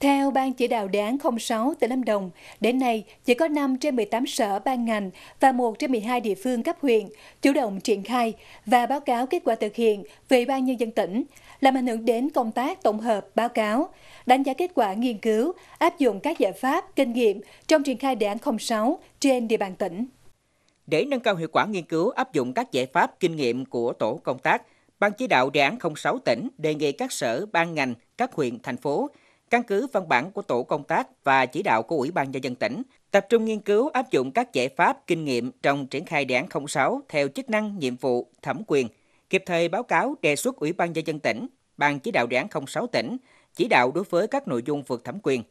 Theo Ban chỉ đạo đề án 06 tỉnh Lâm Đồng, đến nay chỉ có 5 trên 18 sở ban ngành và 1 trên 12 địa phương cấp huyện chủ động triển khai và báo cáo kết quả thực hiện về Ban nhân dân tỉnh, làm ảnh hưởng đến công tác tổng hợp báo cáo, đánh giá kết quả nghiên cứu, áp dụng các giải pháp, kinh nghiệm trong triển khai đề án 06 trên địa bàn tỉnh. Để nâng cao hiệu quả nghiên cứu áp dụng các giải pháp kinh nghiệm của tổ công tác, Ban chỉ đạo đề án 06 tỉnh đề nghị các sở, ban ngành, các huyện, thành phố Căn cứ văn bản của tổ công tác và chỉ đạo của Ủy ban Nhân dân tỉnh, tập trung nghiên cứu áp dụng các giải pháp kinh nghiệm trong triển khai đề án 06 theo chức năng, nhiệm vụ, thẩm quyền, kịp thời báo cáo đề xuất Ủy ban Nhân dân tỉnh, Ban chỉ đạo đề án 06 tỉnh, chỉ đạo đối với các nội dung vượt thẩm quyền,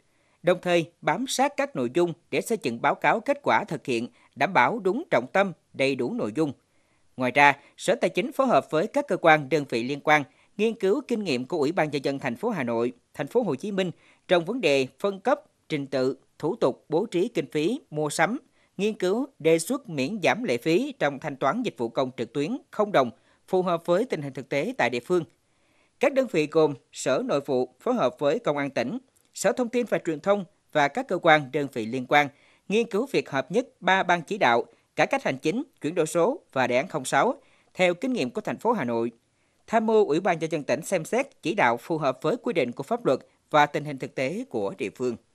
đồng thời bám sát các nội dung để xây dựng báo cáo kết quả thực hiện, đảm bảo đúng trọng tâm, đầy đủ nội dung. Ngoài ra, Sở Tài chính phối hợp với các cơ quan đơn vị liên quan – nghiên cứu kinh nghiệm của Ủy ban nhân dân thành phố Hà Nội, thành phố Hồ Chí Minh trong vấn đề phân cấp, trình tự, thủ tục bố trí kinh phí mua sắm, nghiên cứu đề xuất miễn giảm lệ phí trong thanh toán dịch vụ công trực tuyến không đồng phù hợp với tình hình thực tế tại địa phương. Các đơn vị gồm Sở Nội vụ phối hợp với Công an tỉnh, Sở Thông tin và Truyền thông và các cơ quan đơn vị liên quan nghiên cứu việc hợp nhất ba ban chỉ đạo cải cách hành chính, chuyển đổi số và đề án 06 theo kinh nghiệm của thành phố Hà Nội tham mưu Ủy ban nhân dân tỉnh xem xét chỉ đạo phù hợp với quy định của pháp luật và tình hình thực tế của địa phương.